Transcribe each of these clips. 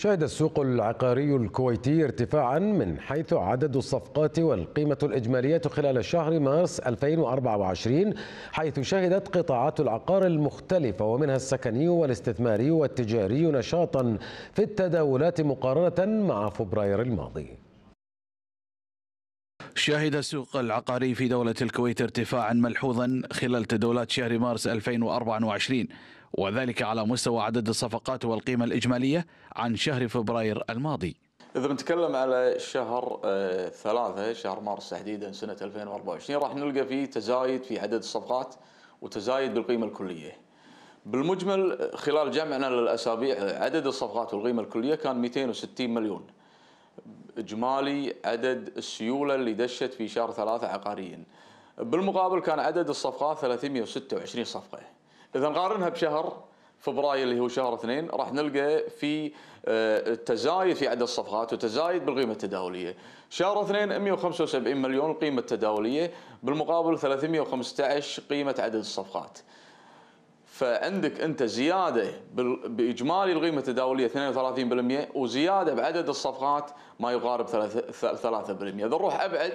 شهد السوق العقاري الكويتي ارتفاعا من حيث عدد الصفقات والقيمة الإجمالية خلال شهر مارس 2024 حيث شهدت قطاعات العقار المختلفة ومنها السكني والاستثماري والتجاري نشاطا في التداولات مقارنة مع فبراير الماضي شهد السوق العقاري في دولة الكويت ارتفاعا ملحوظا خلال تداولات شهر مارس 2024 وذلك على مستوى عدد الصفقات والقيمة الإجمالية عن شهر فبراير الماضي إذا بنتكلم على شهر آه، ثلاثة شهر مارس تحديدا سنة 2024 راح نلقى فيه تزايد في عدد الصفقات وتزايد بالقيمة الكلية بالمجمل خلال جمعنا للأسابيع عدد الصفقات والقيمة الكلية كان 260 مليون إجمالي عدد السيولة اللي دشت في شهر ثلاثة عقاريا بالمقابل كان عدد الصفقات 326 صفقة اذا نقارنها بشهر فبراير اللي هو شهر اثنين راح نلقى في آه، تزايد في عدد الصفقات وتزايد بالقيمه التداوليه. شهر اثنين 175 مليون القيمه التداوليه بالمقابل 315 قيمه عدد الصفقات. فعندك انت زياده باجمالي القيمه التداوليه 32% وزياده بعدد الصفقات ما يقارب 3% اذا نروح ابعد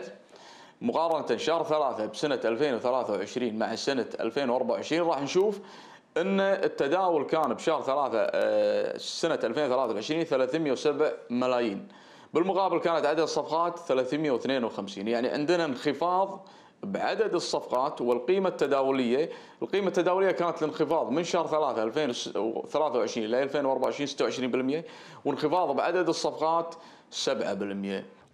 مقارنة شهر ثلاثة بسنة 2023 مع سنة 2024 راح نشوف ان التداول كان بشهر ثلاثة آه، سنة 2023 307 ملايين بالمقابل كانت عدد الصفقات 352 يعني عندنا انخفاض بعدد الصفقات والقيمة التداولية القيمة التداولية كانت الانخفاض من شهر 3 2023 إلى 2024 26% وانخفاض بعدد الصفقات 7%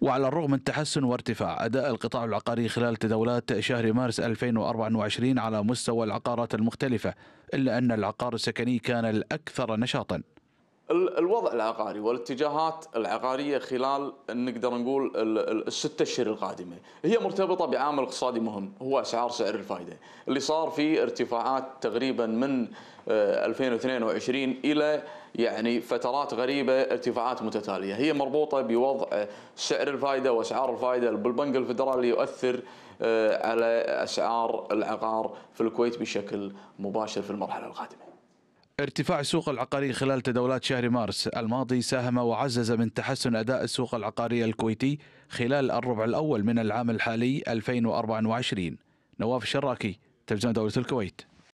وعلى الرغم من تحسن وارتفاع أداء القطاع العقاري خلال تداولات شهر مارس 2024 على مستوى العقارات المختلفة إلا أن العقار السكني كان الأكثر نشاطاً الوضع العقاري والاتجاهات العقاريه خلال نقدر نقول الستة اشهر القادمه هي مرتبطه بعامل اقتصادي مهم هو اسعار سعر الفائده اللي صار في ارتفاعات تقريبا من 2022 آه، الى يعني فترات غريبه ارتفاعات متتاليه هي مربوطه بوضع سعر الفائده واسعار الفائده بالبنك الفدرالي يؤثر آه، على اسعار العقار في الكويت بشكل مباشر في المرحله القادمه ارتفاع سوق العقاري خلال تداولات شهر مارس الماضي ساهم وعزز من تحسن أداء السوق العقاري الكويتي خلال الربع الأول من العام الحالي 2024 نواف الشراكي تلفزيون دولة الكويت